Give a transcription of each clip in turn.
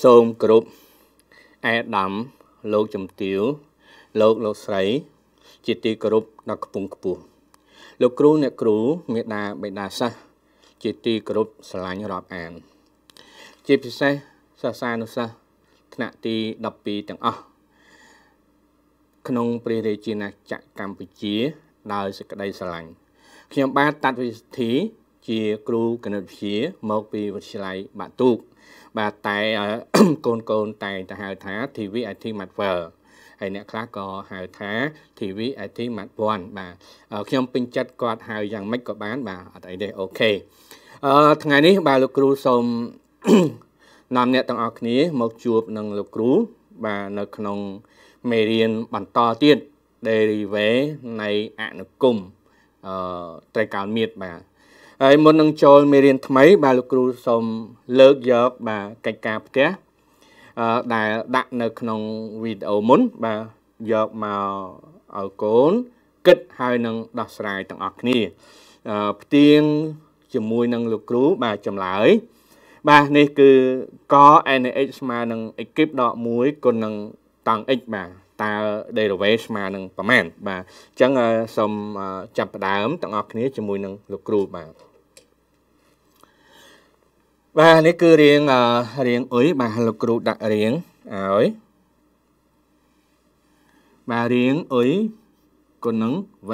សូមគ្រប់អេដាមលោកជំទាវលោកលោកស្រី ជាទីគោរពដល់ខ្ពង់ខ្ពស់លោកគ្រូអ្នកគ្រូមេដាបេដាសាស្ត្រជាទីគោរពស្រឡាញ់រាប់អាន ជាពិសេសសាសានុសិស្សថ្នាក់ទី12ទាំងអស់ក្នុងព្រះរាជាណាចក្រកម្ពុជា ដោយសេចក្តីស្រឡាញ់ខ្ញុំបាទតាត់វិទ្យាជា គ្រូគណិតវិទ្យាមកពីវិទ្យាល័យបាក់ទូកបាទតែកូនកូនតែងទៅហៅថា TV IT Matver ហើយអ្នកខ្លះក៏ហៅថា TV IT Matver បាទខ្ញុំពេញចិត្តគាត់ហៅយ៉ាងម៉េចក៏បានបាទអត់អីទេអូខេអឺថ្ងៃនេះបាទលោកគ្រូសូមនាំអ្នកទាំងអស់គ្នាមកជួបនឹងលោកគ្រូបាទនៅក្នុងមេរៀនបន្តទៀត derivative នៃអនុគមអឺត្រីកោណមៀតបាទហើយមុននឹងចូលមេរៀនថ្មីបាទលោកគ្រូសូមលើកយកបាទកិច្ចការផ្ទះអឺដែលដាក់នៅក្នុងវីដេអូមុនបាទយកមកឲ្យកូនគិតហើយនឹងដោះស្រាយទាំងអស់គ្នាអឺផ្ទៀងជាមួយនឹងលោកគ្រូបាទចម្លើយបាទនេះគឺក NH ស្មើនឹង equip ដក1គុណនឹងតង់ x បាទតើ database ស្មើនឹងប្រមាណបាទអញ្ចឹងសូមចាប់ផ្ដើមទាំងអស់គ្នាជាមួយនឹងលោកគ្រូបាទបាទនេះគឺរៀងរៀងអុយបាទលោកគ្រូដាក់រៀងឲ្យបាទរៀងអុយគុណនឹង v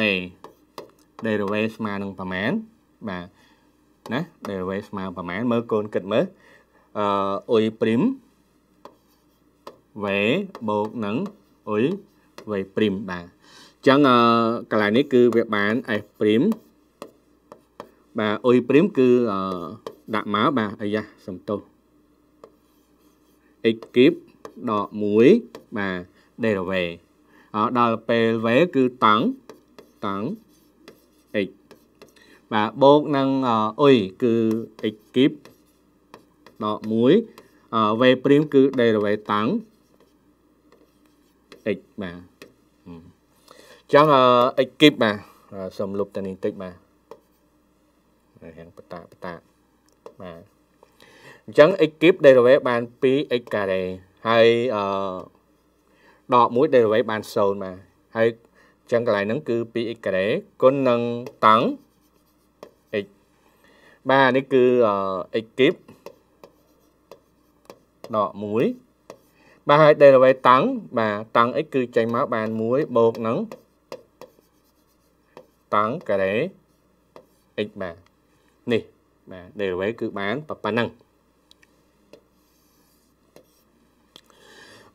database ស្មើនឹងប្រមាណបាទណា database ស្មើប្រមាណមើលកូនគិតមើលអឺអុយ prim v បូកនឹងអុយ y ព្រីមបាទអញ្ចឹងកន្លែងនេះគឺវាបាន s ព្រីមបាទអុយព្រីមគឺដាក់មកបាទអាយ៉ាសំទោស x គីបដក1បាទ derivative ដល់ពេល v គឺតង់តង់ x បាទបូកនឹងអុយគឺ x គីបដក1 v ព្រីមគឺ derivative តង់ x បាទអញ្ចឹង x គីបបាទសូមលុបតានេះបន្តិចបាទរាងបតាបតាបាទអញ្ចឹង x គីប derivative បាន 2x ការ៉េហើយអដក1 derivative បាន0បាទហើយអញ្ចឹងកន្លែងហ្នឹងគឺ 2x ការ៉េគុណនឹងតង់ x បាទនេះគឺ x គីបដក1បាទហើយ derivative តាំងបាទតាំង x គឺចេញមកបាន1បូកនឹងតាំងការ៉េ x បាទនេះបាទ derivative គឺបានប៉ុណ្ណឹង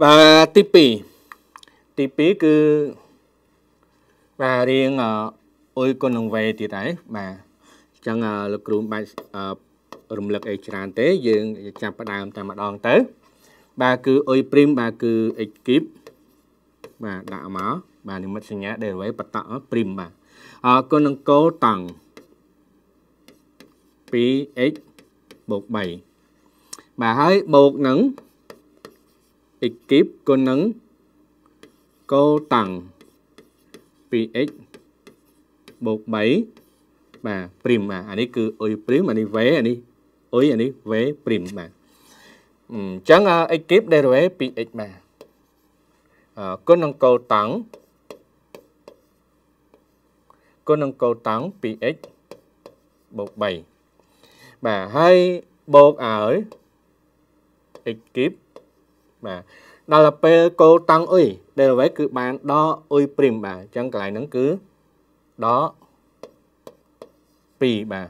បាទទី2ទី2គឺបាទរៀងអុយគុណនឹងវេទៀតហើយបាទអញ្ចឹងលោកគ្រូមិនបាច់រំលឹកអីច្រើនទេយើងចាប់ផ្ដើមតែម្ដងទៅបាទគឺអ៊ុយព្រីមបាទគឺ x cube បាទដាក់មកបាទនិមិត្តសញ្ញា derivative បតៈព្រីមបាទអគុណនឹងកូតង់ 2x បូក3បាទហើយបូកនឹង x cube គុណនឹងកូតង់ 2x បូក3បាទព្រីមបាទអានេះគឺអ៊ុយព្រីមអានេះវេអានេះអ៊ុយអានេះវេព្រីមបាទអញ្ចឹង x គីប derivative ពី x មកគុណនឹងកូតង់គុណនឹងកូតង់ 2x បូក3បាទហើយបូកឲ្យ x គីបបាទដល់ពេលកូតង់អ៊ុយ derivative គឺបានដល់អ៊ុយ prime បាទអញ្ចឹងកន្លែងហ្នឹងគឺដល់2បាទ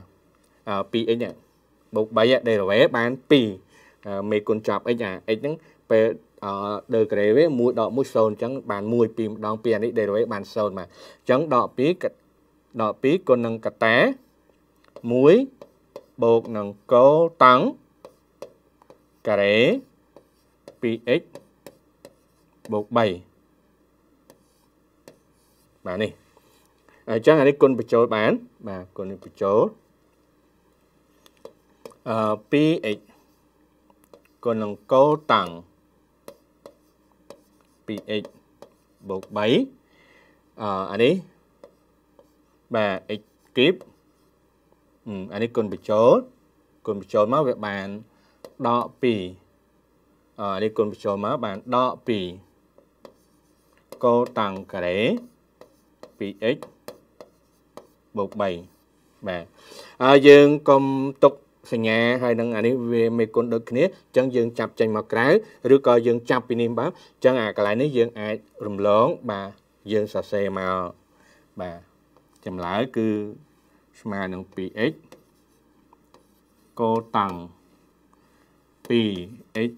2x បូក3 derivative បាន2មេគុណចប់អិចអាអិចហ្នឹងពេលអឺ degree វា1ដក1 0អញ្ចឹងបាន1 2ម្ដងពីអានេះ degree បាន0បាទអញ្ចឹងដក2ដក2គុណនឹងកតា1បូកនឹងកូតង់ការ៉េ 2x បូក3បាទនេះអញ្ចឹងអានេះគុណបញ្ចូលបានបាទគុណបញ្ចូលអឺ 2x គុណនឹងកូតាំង 2x បូក3អអានេះបាទ x គីបអានេះគុណបញ្ចូលគុណបញ្ចូលមកវាបានដក2អានេះគុណបញ្ចូលមកបានដក2កូតាំងការ៉េ 2x បូក3បាទហើយយើងកុំទុកសញ្ញាហើយនឹងអានេះវាមេគុណដូចគ្នាអញ្ចឹងយើងចាប់ចេញមកក្រៅឬក៏យើងចាប់ពីនេះបាទអញ្ចឹងអាកន្លែងនេះយើងអាចរំលងបាទយើងសរសេរមកបាទចម្លើយគឺស្មើនឹង 2x កូតាំង 2x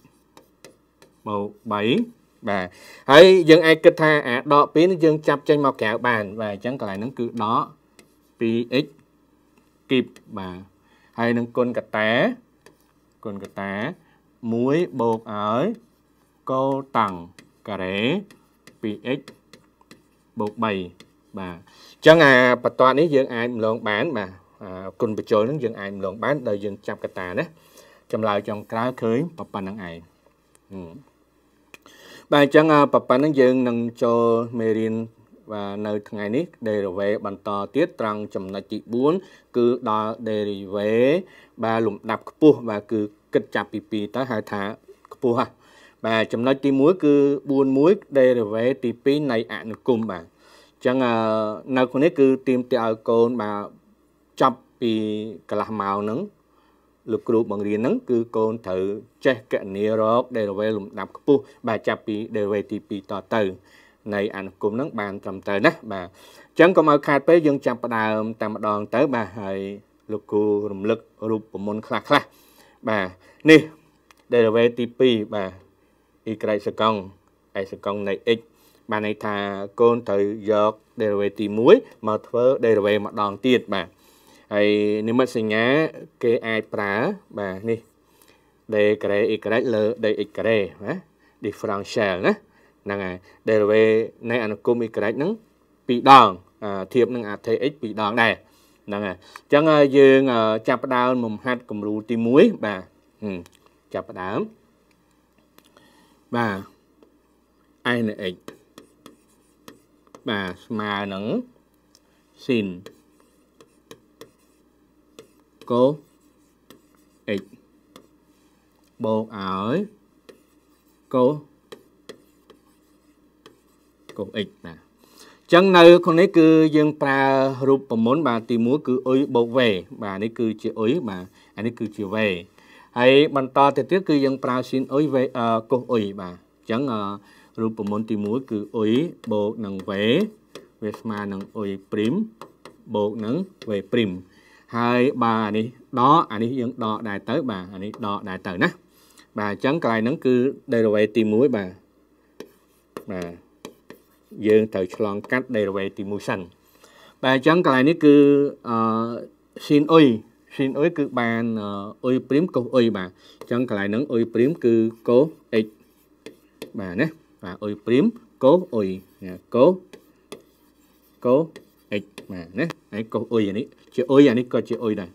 មក3បាទហើយយើងអាចគិតថាអាដក2នេះយើងចាប់ចេញមកក្រៅបានបាទអញ្ចឹងកន្លែងហ្នឹងគឺដក 2x គីបបាទហើយនឹងគុណកតាគុណកតា1បូកឲ្យកូតាំងការ៉េ 2x បូក3បាទអញ្ចឹងអាបន្ទាត់នេះយើងអាចម្លងបានបាទគុណបញ្ចូលនឹងយើងអាចម្លងបានដោយយើងចាប់កតាណាចម្លើយចុងក្រោយឃើញប្រប៉ុណ្្នឹងឯងបាទអញ្ចឹងប្រប៉ុណ្្នឹងយើងនឹងចូលមេរៀនបាទនៅថ្ងៃនេះ derivative បន្តទៀតត្រង់ចំណុចទី4គឺដល់ derivative បាទលំដាប់ខ្ពស់បាទគឺគិតចាប់ពី2ទៅហៅថាខ្ពស់ហ្នឹងបាទចំណុចទី1គឺ41 derivative ទី2នៃអនុគមបាទអញ្ចឹងនៅក្នុងនេះគឺទីមទីឲ្យកូនបាទចាប់ពីកន្លះម៉ោងហ្នឹងលោកគ្រូបង្រៀនហ្នឹងគឺកូនត្រូវចេះកណនីរក derivative លំដាប់ខ្ពស់បាទចាប់ពី derivative ទី2តទៅនៃអនុគមនឹងបានត្រឹមត្រូវណាបាទអញ្ចឹងកុំឲ្យខាតពេលយើងចាប់ផ្ដើមតែម្ដងទៅបាទហើយលោកគូរំលឹករូបមន្តខ្លះខ្លះបាទនេះ derivative ទី2បាទ y សកុង x សកុងនៃ x បានន័យថាកូនត្រូវយក derivative ទី1មកធ្វើ derivative ម្ដងទៀតបាទហើយនិមិត្តសញ្ញាគេអាចប្រើបាទនេះ d ក្រេ y លើ dx ក្រេណា differential ណាហ្នឹងហើយ derivative នៃអនុគម y ហ្នឹង2ដងធៀបនឹងអថេ x 2ដងដែរហ្នឹងហើយអញ្ចឹងយើងចាប់ផ្ដើមមហាត់គំរូទី1បាទចាប់ផ្ដើមបាទ i នៅ x បាទស្មើនឹង sin cos x បូកឲ្យ cos កូស x ណាអញ្ចឹងនៅក្នុងនេះគឺយើងប្រើរូបមន្តបាទទី1គឺអ៊ុយបូកវេបាទនេះគឺជាអ៊ុយបាទអានេះគឺជាវេហើយបន្តទៅទៀតគឺយើងប្រើស៊ីនអ៊ុយវេកូសអ៊ុយបាទអញ្ចឹងរូបមន្តទី1គឺអ៊ុយបូកនឹងវេវាស្មើនឹងអ៊ុយព្រីមបូកនឹងវេព្រីមហើយបាទអានេះដកអានេះយើងដកដែរទៅបាទអានេះដកដែរទៅណាបាទអញ្ចឹងកន្លែងហ្នឹងគឺ derivative ទី1បាទបាទយើងត្រូវឆ្លងកាត់ដេរវេទី1សិនបាទអញ្ចឹងកន្លែងនេះគឺអឺស៊ីនអ៊ុយស៊ីនអ៊ុយគឺបានអ៊ុយព្រីមកុសអ៊ុយបាទអញ្ចឹងកន្លែងហ្នឹងអ៊ុយព្រីមគឺកុស x បាទណាបាទអ៊ុយព្រីមកុសអ៊ុយកុសកុស x បាទណាហើយកុសអ៊ុយអានេះជាអ៊ុយអានេះក៏ជាអ៊ុយដែរ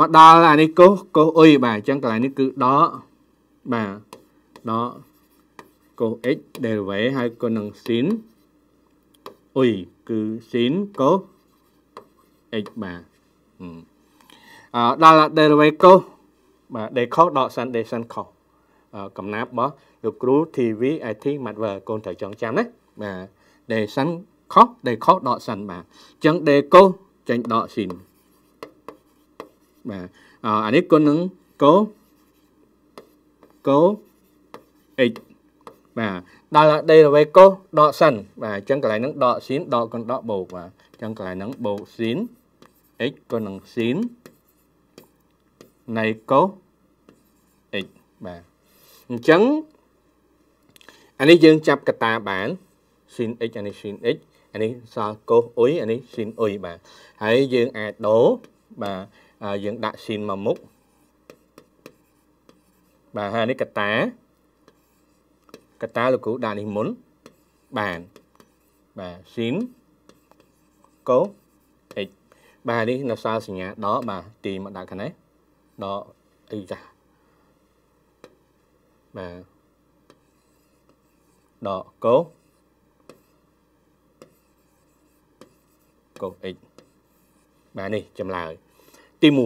មកដល់អានេះកុសកុសអ៊ុយបាទអញ្ចឹងកន្លែងនេះគឺដកបាទដកកុស x derivative ហើយក៏នឹង sin អុយគឺស៊ីនកូស x បាទអឺដល់ derivative កូសបាទ d ខុសដកសិន d សិនខុសកំណាប់របស់លោកគ្រូ TV IT Matver កូនត្រូវចងចាំណាបាទ d សិនខុស d ខុសដកសិនបាទអញ្ចឹង d កូសចេញដកស៊ីនបាទអានេះគុណនឹងកូកូ x បាទដល់ដេរវេកូសដកសិនបាទអញ្ចឹងកន្លែងហ្នឹងដកស៊ីនដកកណ្ដកបូកបាទអញ្ចឹងកន្លែងហ្នឹងបូកស៊ីន x ក៏នឹងស៊ីននៃកូស x បាទអញ្ចឹងអានេះយើងចាប់កតាបានស៊ីន x អានេះ sin x អានេះសល់កូសអ៊ុយអានេះ sin អ៊ុយបាទហើយយើងអាចដូរបាទយើងដាក់ sin មកមុខបាទហើយនេះកតាកតាលោកគ្រូដាក់នេះមុនបានបាទ sin cos x បាទនេះនៅសារសញ្ញាដកបាទទីមកដាក់ខាងនេះដកអីចាស់បាទដក cos cos x បាទនេះចម្លើយទី1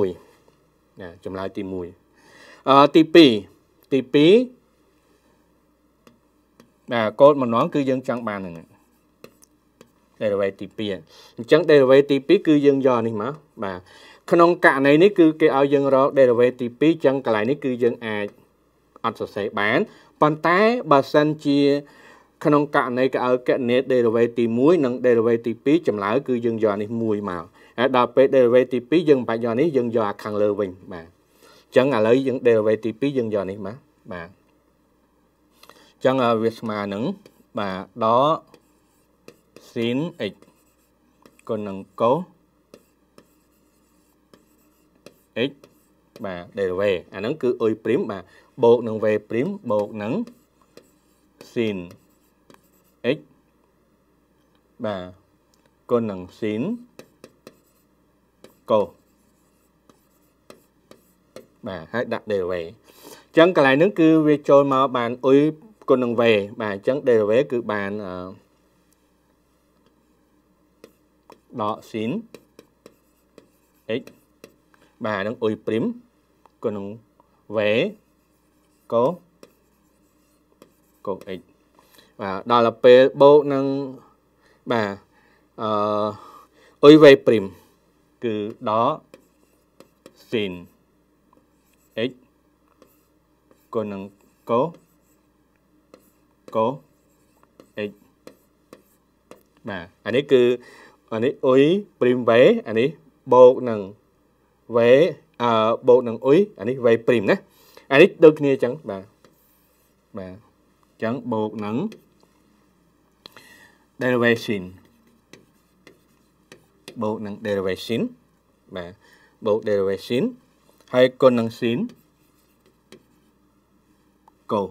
ណាចម្លើយទី1អឺទី2ទី2កូដមួយនងគឺយើងចង់បានហ្នឹង derivative ទី2អញ្ចឹង derivative ទី2គឺយើងយកនេះមកបាទក្នុងករណីនេះគឺគេឲ្យយើងរក derivative ទី2អញ្ចឹងកន្លែងនេះគឺយើងអាចអត់សរសេរបានប៉ុន្តែបើសិនជាក្នុងករណីគេឲ្យកណេ derivative ទី1និង derivative ទី2ចម្លើយគឺយើងយកនេះមួយមកហើយដល់ពេល derivative ទី2យើងមិនបាច់យកនេះយើងយកខាងលើវិញបាទអញ្ចឹងឥឡូវយើង derivative ទី2យើងយកនេះមកបាទចឹងវាស្មើនឹងបាទដក sin x គុណនឹង cos x បាទ derivative អាហ្នឹងគឺអ៊ុយព្រីមបាទបូកនឹង v ព្រីមបូកនឹង sin x បាទគុណនឹង sin cos បាទហើយដាក់ derivative អញ្ចឹងកន្លែងហ្នឹងគឺវាចូលមកបានអ៊ុយគុណនឹង v បាទអញ្ចឹង derivative គឺបានដក sin x បាទនឹងអ៊ុយព្រីមគុណនឹង v កូកូ x បាទដល់ទៅពេលបូកនឹងបាទអឺអ៊ុយ v ព្រីមគឺដក sin x គុណនឹងកូ cos កូ x បាទអានេះគឺអានេះអ៊ុយ prim v អានេះបូកនឹង v អឺបូកនឹងអ៊ុយអានេះ v prim ណាអានេះដូចគ្នាអញ្ចឹងបាទបាទអញ្ចឹងបូកនឹង derivation បូកនឹង derivation បាទបូក derivation ហើយគុណនឹង sin កូ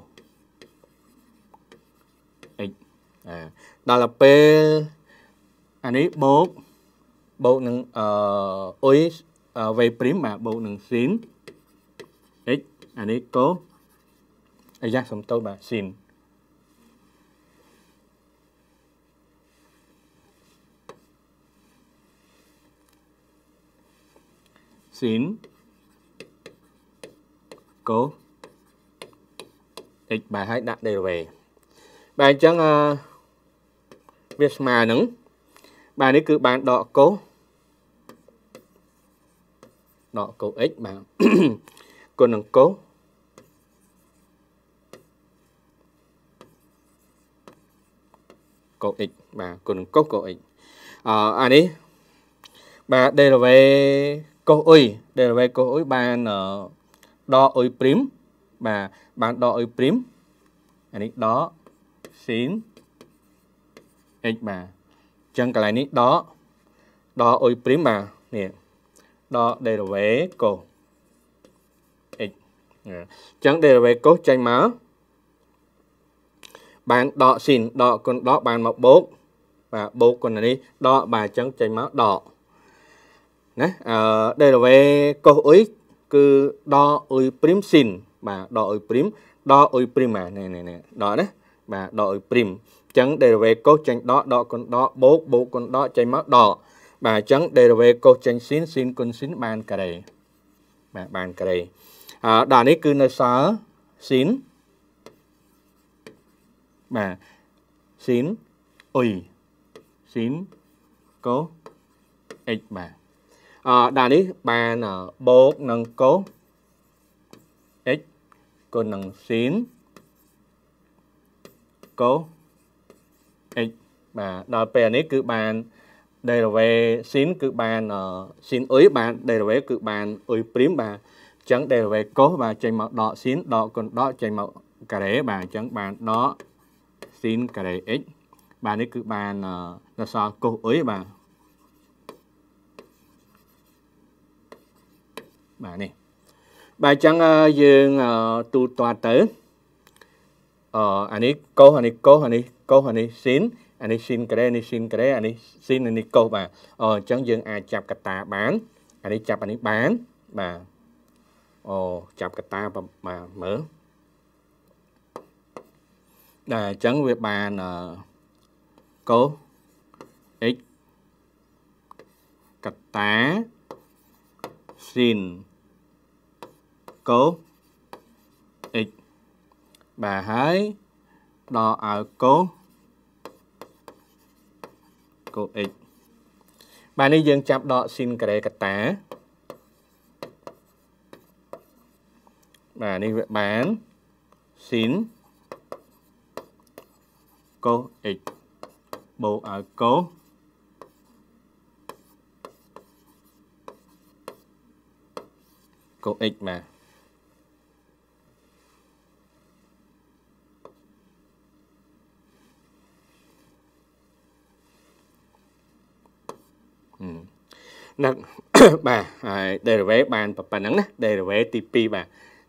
ដល់ទៅពេលអានេះបូកបូកនឹងអឺអ៊ុយ v prime បាទបូកនឹង sin x អានេះកូអាយ៉ាសំតោបាទ sin ស៊ីនកូ x បាទហើយដាក់ derivative បាទអញ្ចឹងអឺវាស្មើនឹងបាទនេះគឺបានដកកោសដកកោស x បាទគុណនឹងកោសកោស x បាទគុណនឹងកោសកោស x អអានេះបាទ derivative កោសអ៊ុយ derivative កោសអ៊ុយបានដកអ៊ុយព្រីមបាទបានដកអ៊ុយព្រីមអានេះដក sin x បាទអញ្ចឹងកន្លែងនេះដកដកអ៊ុយព្រីមបាទនេះដក derivative cos x អញ្ចឹង derivative cos ចេញមកបានដកស៊ីនដកគុណដកបានមកបូកបាទបូកគុណនេះដកបាទអញ្ចឹងចេញមកដកណាអឺ derivative cos y គឺដក y prime sin បាទដក y prime ដក y prime បាទនេះនេះដកណាបាទដក y prime ចឹង derivative cos ចេញដកដកគុណដកបូកបូកគុណដកចេញមកដកបាទអញ្ចឹង derivative cos ចេញ sin sin គុណ sin បានការ៉េបាទបានការ៉េអឺដល់នេះគឺនៅសល់ sin បាទ sin អុយ sin cos x បាទអឺដល់នេះបានបូកនឹង cos x គុណនឹង sin cos X បាទដល់ពេលនេះគឺបាន derivate sin គឺបាន sin u បាន derivate គឺបាន u' បាទចឹង derivate cos បាទចេញមកដក sin ដកគុណដកចេញមកការ៉េបាទអញ្ចឹងបានដក sin ការ៉េ x បាទនេះគឺបាននៅសល់ cos u បាទបាទនេះបាទអញ្ចឹងយើងទូទាត់ទៅអអានេះ cos អានេះ cos អានេះកោសអានេះស៊ីនអានេះស៊ីនក្រេនេះស៊ីនក្រេអានេះស៊ីននេះកោសបាទអូអញ្ចឹងយើងអាចចាប់កតាបានអានេះចាប់អានេះបានបាទអូចាប់កតាបាទមើលដែរអញ្ចឹងវាបានកោស x កតា sin កោស x បាទហើយដល់អាវកូកូ x បាទនេះយើងចាប់ដកស៊ីនការ៉េកតាបាទនេះវាបានស៊ីនកូ x បូកឲ្យកូកូ x បាទនឹងបាទហើយ derivative បានប៉ុណ្្នឹងណា derivative ទី2បាទ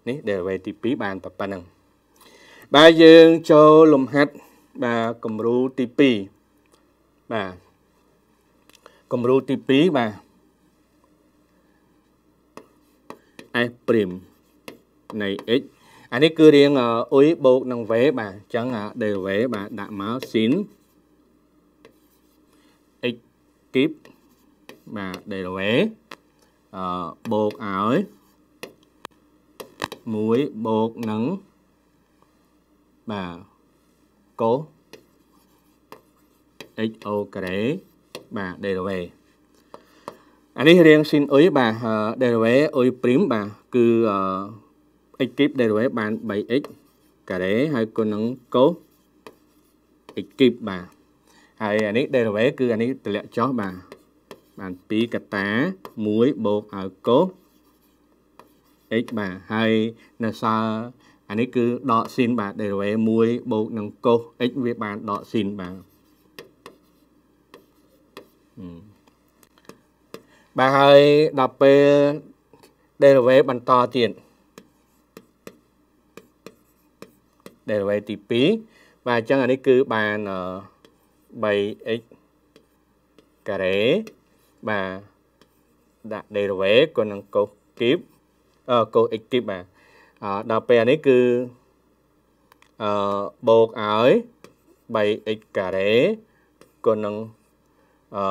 នេះ derivative ទី2បានប៉ុណ្្នឹងបាទយើងចូលលំហាត់បាទគំរូទី2បាទគំរូទី2បាទ f ព្រីមនៃ x អានេះគឺរៀងអ៊ុយបូកនឹង v បាទអញ្ចឹង derivative បាទដាក់មក sin x គីបបាទ Delaware អឺបូកឲ្យ1បូកនឹងបាទកូ XO ការ៉េបាទ Delaware អានេះរៀងស៊ីនអ៊ុយបាទ Delaware អ៊ុយព្រីមបាទគឺអឺ x គីប Delaware បាន 3x ការ៉េហើយគុណនឹងកូ x គីបបាទហើយអានេះ Delaware គឺអានេះតម្លាក់ចុះបាទបាន2កតា1បូកឲ្យកូស x បាទហើយនៅសល់អានេះគឺដកស៊ីនបាទ derivative 1បូកនឹងកូស x វាបានដកស៊ីនបាទបាទហើយដល់ពេល derivative បន្តទៀត derivative ទី2បាទអញ្ចឹងអានេះគឺបាន 3x ការ៉េបាទដាក់ derivate ក៏នឹង cos cube អឺ cos x cube បាទដល់ពេលនេះគឺអឺបូកឲ្យ 3x ការ៉េក៏នឹងអឺ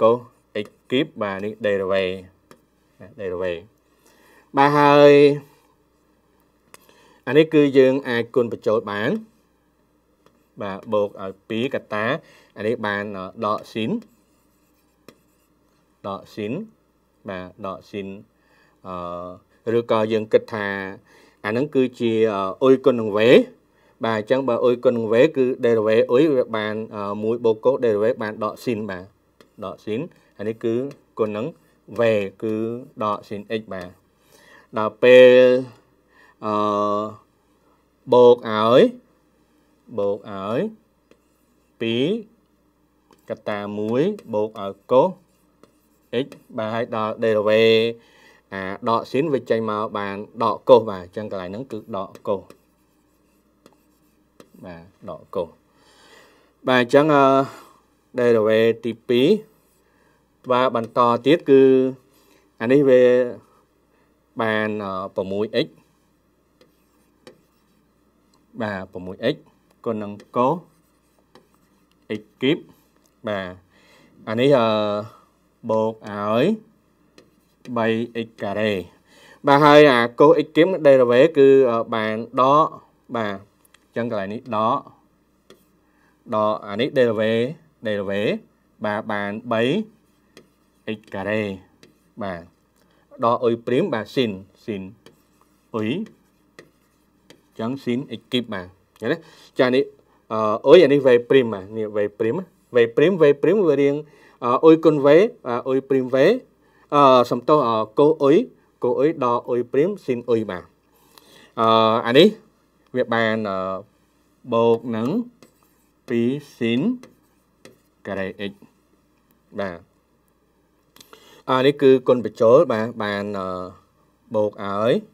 cos x cube បាទនេះ derivate derivate បាទហើយអានេះគឺយើងអាចគុណបញ្ចូលបានបាទបូកឲ្យ2កតាអានេះបានដកស៊ីនដកស៊ីនបាទដកស៊ីនអឺឬក៏យើងគិតថាអាហ្នឹងគឺជាអ៊ុយគុណនឹងវេបាទអញ្ចឹងបើអ៊ុយគុណនឹងវេគឺ derivative អ៊ុយវាបាន1បូកកូស derivative បានដកស៊ីនបាទដកស៊ីនអានេះគឺគុណនឹងវេគឺដកស៊ីន x បាទដល់ពេលអឺបូកឲ្យបូកឲ្យ2កតា1បូកឲ្យកូស x បាទហើយដល់ derivative អាដកស៊ីនវាចេញមកបានដកកុសបាទអញ្ចឹងកន្លែងហ្នឹងគឺដកកុសបាទដកកុសបាទអញ្ចឹង derivative ទី2បាទបន្តទៀតគឺអានេះវាបាន 6x បាទ 6x គុណនឹងកុស x គីបបាទអានេះអឺបូកឲ្យ 3x ការ៉េបាទហើយអាកូស x គៀម derivative គឺបានដកបាទអញ្ចឹងកន្លែងនេះដកដកអានេះ derivative derivative បាទបាន 3x ការ៉េបាទដកអ៊ុយព្រីមបាទ sin sin អ៊ុយអញ្ចឹង sin x គៀមបាទឃើញទេចានេះអ៊ុយអានេះ v ព្រីមបាទនេះ v ព្រីម v ព្រីម v ព្រីមវារៀង v អ៊ុយគុនវេអ៊ុយព្រីមវេអសំទោសកូអ៊ុយកូអ៊ុយដល់អ៊ុយព្រីមស៊ីនអ៊ុយបាទអអានេះវាបានបូកនឹង2ស៊ីនការ៉េ x បាទអានេះគឺគុណបញ្ចូលបាទបានបូកឲ្យ2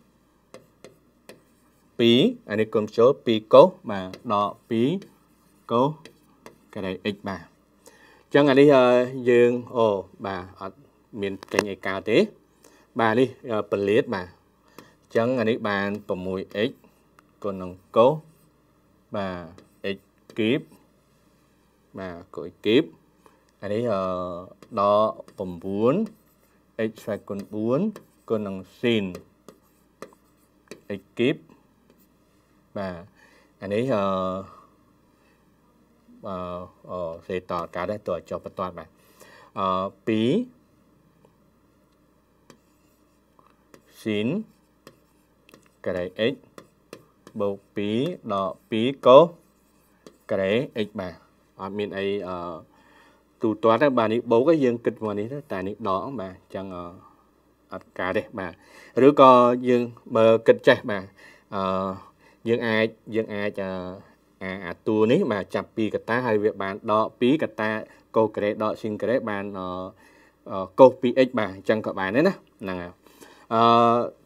អានេះគុណបញ្ចូល2កុសបាទដល់2កុសការ៉េ x បាទចឹងអានេះយើងអូបាទអត់មានចេញឯកោទេបាទនេះពលិតបាទចឹងអានេះបាន 6x គុណនឹងកុសបាទ x គីបបាទកុស x គីបអានេះដល់9 x ស្វែងគុណ4គុណនឹងស៊ីន x គីបបាទអានេះអឺអឺសេតតកាដែរតើចុះបន្តបាទអឺ2 sin ក្រេ x បូក2ដល់2កូសក្រេ x បាទអត់មានអីអឺទូទាត់ទេបាទនេះបូកយើងគិតមកនេះទេតែនេះដកបាទអញ្ចឹងអត់ការទេបាទឬក៏យើងបើគិតចេះបាទអឺយើងអាចយើងអាចអាអាតួនេះបាទចាប់ពីកតាហើយវាបានដកពីកតាកូក្រេដកស៊ីងក្រេបានកូស 2x បាទអញ្ចឹងក៏បានដែរណាហ្នឹងហើយអឺ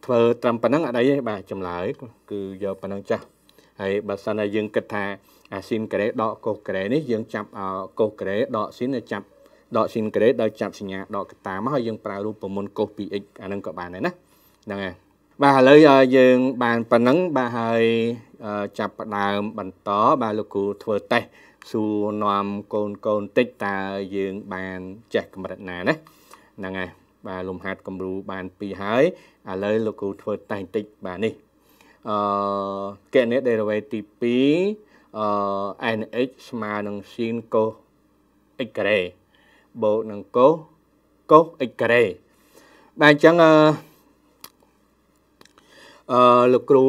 ធ្វើត្រឹមប៉ុណ្ណឹងអត់អីទេបាទចម្លើយគឺយកប៉ុណ្ណឹងចាស់ហើយបើសិនតែយើងគិតថាអាស៊ីនក្រេដកកូសក្រេនេះយើងចាប់កូសក្រេដកស៊ីនចាប់ដកស៊ីនក្រេដោយចាប់សញ្ញាដកកតាមកហើយយើងប្រើរូបមន្តកូស 2x អាហ្នឹងក៏បានដែរណាហ្នឹងហើយបាទឥឡូវយើងបានប៉ុណ្ណឹងបាទហើយចាប់ផ្ដើមបន្តបាទលោកគ្រូធ្វើតេស្តសួរនាំកូនកូនតិចតើយើងបានចេះកម្រិតណាណាហ្នឹងហើយបាទលំហាត់គំរូបានពីរហើយឥឡូវលោកគ្រូធ្វើតេស្តបន្តិចបាទនេះអឺគណិត derivative ទី2អឺ nh ស្មើនឹង sin cos x ការ៉េបូកនឹង cos cos x ការ៉េបាទអញ្ចឹងអឺអឺលោកគ្រូ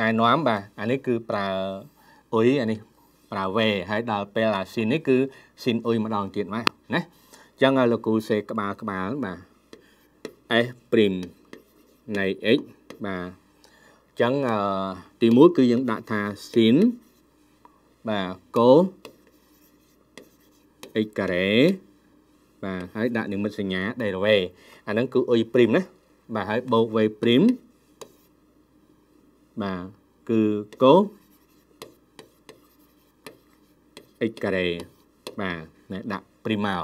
ណែនាំបាទអានេះគឺប្រើអុយអានេះប្រើវេហើយដល់ពេលអាស៊ីននេះគឺស៊ីនអុយម្ដងទៀតបាទណាអញ្ចឹងលោកគ្រូសេក្បាលក្បាលបាទ S' នៃ x បាទអញ្ចឹងទី1គឺយើងដាក់ថា sin បាទ cos x ការ៉េបាទហើយដាក់និមិត្តសញ្ញា derivative អាហ្នឹងគឺ y' ណាបាទហើយបូក y' បាទគឺ cos x ការ៉េបាទនៅដាក់ primal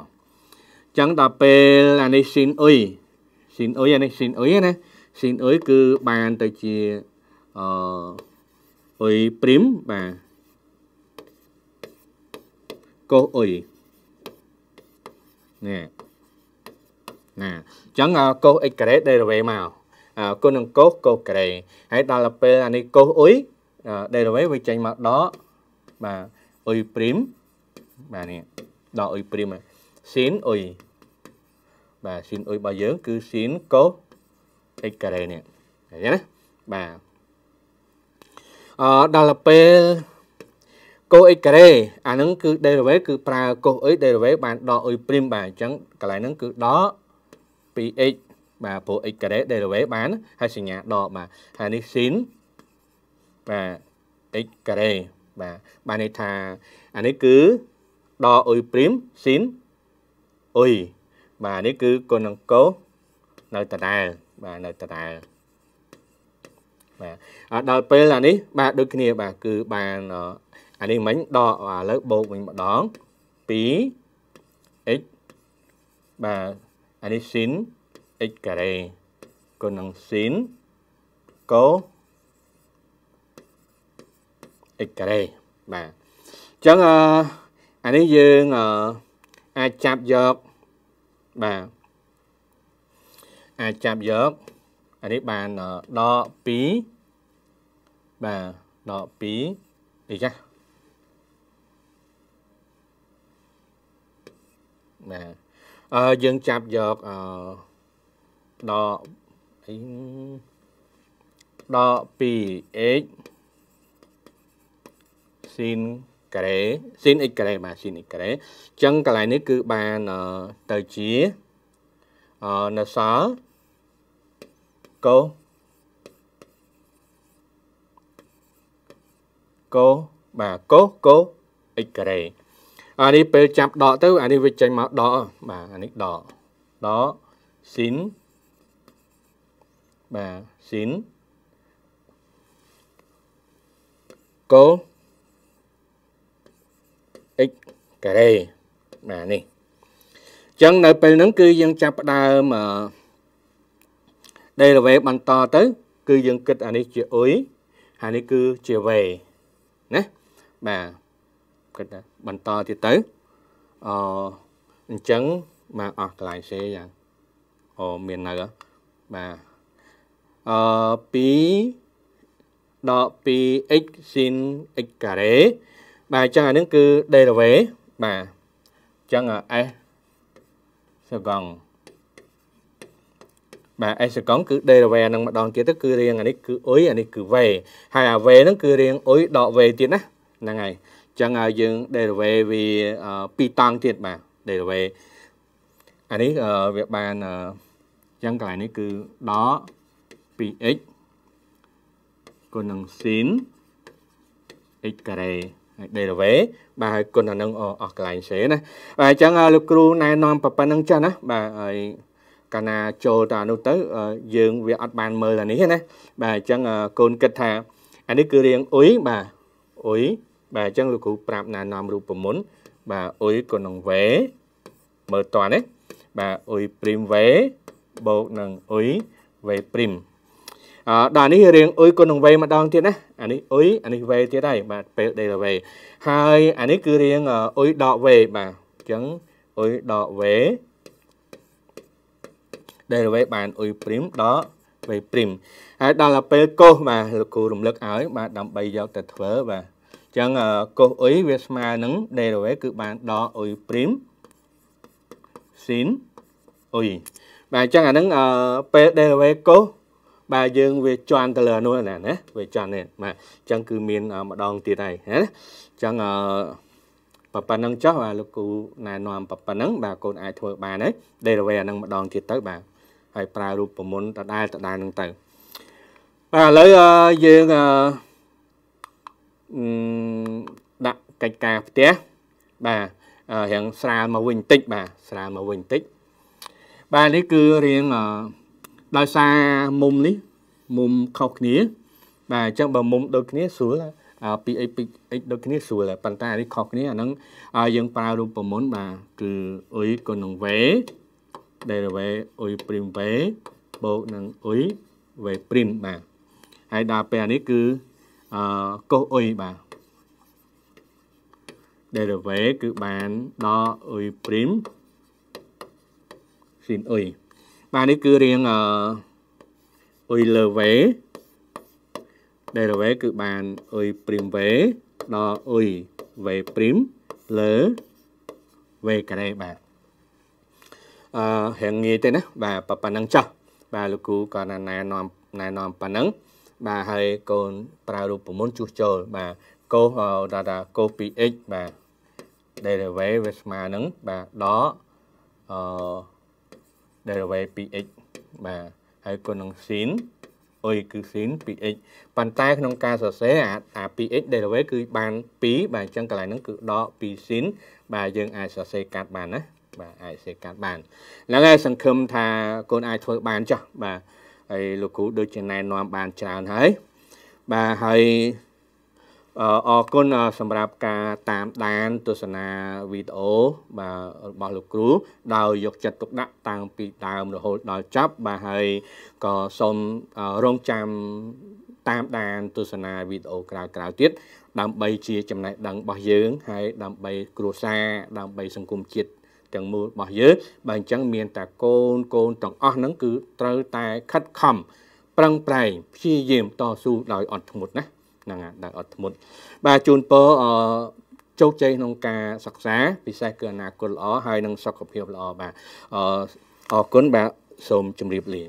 អញ្ចឹងដល់ពេលអានេះ sin u sin u អានេះ sin u ណា sin u គឺបានទៅជាអឺ u prim បាទ cos u ណែណាអញ្ចឹង cos x ការ៉េ derivative មកគុណនឹងកោសកោសក្រេហើយដល់ទៅពេលអានេះកោសអ៊ុយ derivate វាចេញមកដកបាទអ៊ុយ prim បាទនេះដកអ៊ុយ prim sin អ៊ុយបាទ sin អ៊ុយរបស់យើងគឺ sin កោស x ការ៉េនេះឃើញណាបាទអឺដល់ទៅពេលកូ x ការ៉េអាហ្នឹងគឺ derivate គឺប្រើកូស x derivate បានដក y' បានអញ្ចឹងកន្លែងហ្នឹងគឺដក 2x បាទព្រោះ x ការ៉េ derivative បានហើយសញ្ញាដកបាទហើយនេះ sin បាទ x ការ៉េបាទបានន័យថាអានេះគឺដកអ៊ុយព្រីម sin អ៊ុយបាទនេះគឺគុណនឹងកោសនៅដដែលបាទនៅដដែលបាទដល់ពេលអានេះបាទដូចគ្នាបាទគឺបានអានេះមិញដកឥឡូវបូកវិញម្ដង2 x បាទអានេះ sin x ការ៉េគុណនឹង sin cos x ការ៉េបាទអញ្ចឹងអានេះយើងអាចចាប់យកបាទអាចចាប់យកអានេះបានដក2បាទដក2អីចាបាទអឺយើងចាប់យកអឺដល់អីដល់ពី h sin ការ៉េ sin x ការ៉េបាទ sin x ការ៉េអញ្ចឹងកន្លែងនេះគឺបានទៅជានៅសល់កូកូបាទកូកូ x ការ៉េអានេះពេលចាប់ដកទៅអានេះវាចេញមកដកបាទអានេះដកដក sin បាទស៊ីនកូ x ការ៉េបាទនេះអញ្ចឹងនៅពេលហ្នឹងគឺយើងចាប់ផ្ដើម derivative បន្តទៅគឺយើងគិតអានេះជាអ៊ុយហើយនេះគឺជា v ណាបាទគិតថាបន្តទៀតទៅអអញ្ចឹងមកអស់កន្លែងសេយ៉ាងអូមាននៅបាទអឺ2ដល់ 2x sin x ការ៉េបាទអញ្ចឹងអានឹងគឺ derivative បាទអញ្ចឹង s សកងបាទ s សកងគឺ derivative នឹងម្ដងទៀតទៅគឺរៀងអានេះគឺអុយអានេះគឺវេហើយអាវេហ្នឹងគឺរៀងអុយដកវេទៀតណាហ្នឹងហើយអញ្ចឹងឲ្យយើង derivative វា2តង់ទៀតបាទ derivative អានេះវាបានអញ្ចឹងកន្លែងនេះគឺដក 2x គុណនឹង sin x ការ៉េហើយ derivative បាទហើយគុណអានឹងអស់កន្លែងសេណាបាទអញ្ចឹងលោកគ្រូណែនាំប៉ុណ្្នឹងចាស់ណាបាទហើយកាលណាចូលទៅអានោះទៅយើងវាអត់បានមើលអានេះណាបាទអញ្ចឹងកូនគិតថាអានេះគឺរៀងអ៊ុយបាទអ៊ុយបាទអញ្ចឹងលោកគ្រូប្រាប់ណែនាំរូបមន្តបាទអ៊ុយគុណនឹងវេមើលតើណាបាទអ៊ុយព្រីមវេបូកនឹងអ៊ុយវេព្រីមដល់នេះរៀងអ៊ុយគុណនឹងវេម្ដងទៀតណាអានេះអ៊ុយអានេះវេទៀតហើយបាទពេលដេលវេហើយអានេះគឺរៀងអ៊ុយដកវេបាទអញ្ចឹងអ៊ុយដកវេដេលវេបានអ៊ុយព្រីមដកវេព្រីមហើយដល់ទៅពេលកោសបាទលោកគ្រូរំលឹកឲ្យបាទដើម្បីយកទៅធ្វើបាទអញ្ចឹងកោសអ៊ុយវាស្មើនឹងដេលវេគឺបានដកអ៊ុយព្រីមស៊ីនអ៊ុយបាទអញ្ចឹងអានឹងពេល derivative កោសបើយើងវាជន់ទៅលើនោះណាណាវាជន់នេះបាទអញ្ចឹងគឺមានម្ដងទៀតហើយណាអញ្ចឹងអឺប៉ុណ្ណឹងចោះបាទលោកគូណែនាំប៉ុណ្ណឹងបាទកូនអាចធ្វើបានហើយ Delaware ហ្នឹងម្ដងទៀតទៅបាទហើយប្រើរូបមន្តដដែលដដែលហ្នឹងទៅបាទឥឡូវយើងអឺដាក់កិច្ចការផ្ទះបាទរៀងស្រាលមកវិញបន្តិចបាទស្រាលមកវិញបន្តិចបាទនេះគឺរៀងដោយសារមុំនេះមុំខុសគ្នាបាទអញ្ចឹងបើមុំដូចគ្នាស្រួលអា 2x 2x ដូចគ្នាស្រួលប៉ុន្តែអានេះខុសគ្នាអាហ្នឹងយើងប្រើរូបមន្តបាទគឺ y គុណនឹង v derivative y prime v បូកនឹង y v prime បាទហើយដល់ពេលអានេះគឺអឺកុស y បាទ derivative គឺបានដល់ y prime sin y បាទនេះគឺរៀងអអ៊ុយលើវេដែលវេគឺបានអ៊ុយព្រីមវេដល់អ៊ុយវេព្រីមលើវេការ៉េបាទអឺរៀងងាយទេណាបាទប៉ុណ្ណឹងចោះបាទលោកគ្រូក៏ណែនាំណែនាំប៉ុណ្ណឹងបាទហើយកូនប្រើរូបមន្តជួសជុលបាទកូសថាថាកូស 2x បាទ derivative វាស្មើនឹងបាទដល់អឺ derivative 2x បាទហើយគុណនឹង sin អុយគឺ sin 2x ប៉ុន្តែក្នុងការសរសេរអា 2x derivative គឺបាន2បាទអញ្ចឹងកន្លែងហ្នឹងគឺដក2 sin បាទយើងអាចសរសេរកាត់បានណាបាទអាចសេកាត់បានហ្នឹងហើយសង្ឃឹមថាកូនអាចធ្វើបានចុះបាទហើយលោកគ្រូដូចជាណែនាំបានច្រើនហើយបាទហើយអរគុណសម្រាប់ការតាមដានទស្សនាវីដេអូបាទរបស់លោកគ្រូដោយយកចិត្តទុកដាក់តាំងពីដើមរហូតដល់ចប់បាទហើយក៏សូមរងចាំតាមដានទស្សនាវីដេអូក្រោយៗទៀតដើម្បីជាចំណេះដឹងរបស់យើងហើយដើម្បីគ្រួសារដើម្បីសង្គមជាតិទាំងមូលរបស់យើងបើអញ្ចឹងមានតែកូនកូនទាំងអស់ហ្នឹងគឺត្រូវតែខិតខំ ប្រឹងប្រែងព្យាយាមតស៊ូដោយអត់ធ្មត់ណាហ្នឹងដែលអត់ធ្មត់បាទជូនពរអជោគជ័យក្នុងការសិក្សា ពិសេសគឺអនាគតល្អហើយនឹងសុខភាពល្អបាទអរគុណបាទសូមជម្រាបលា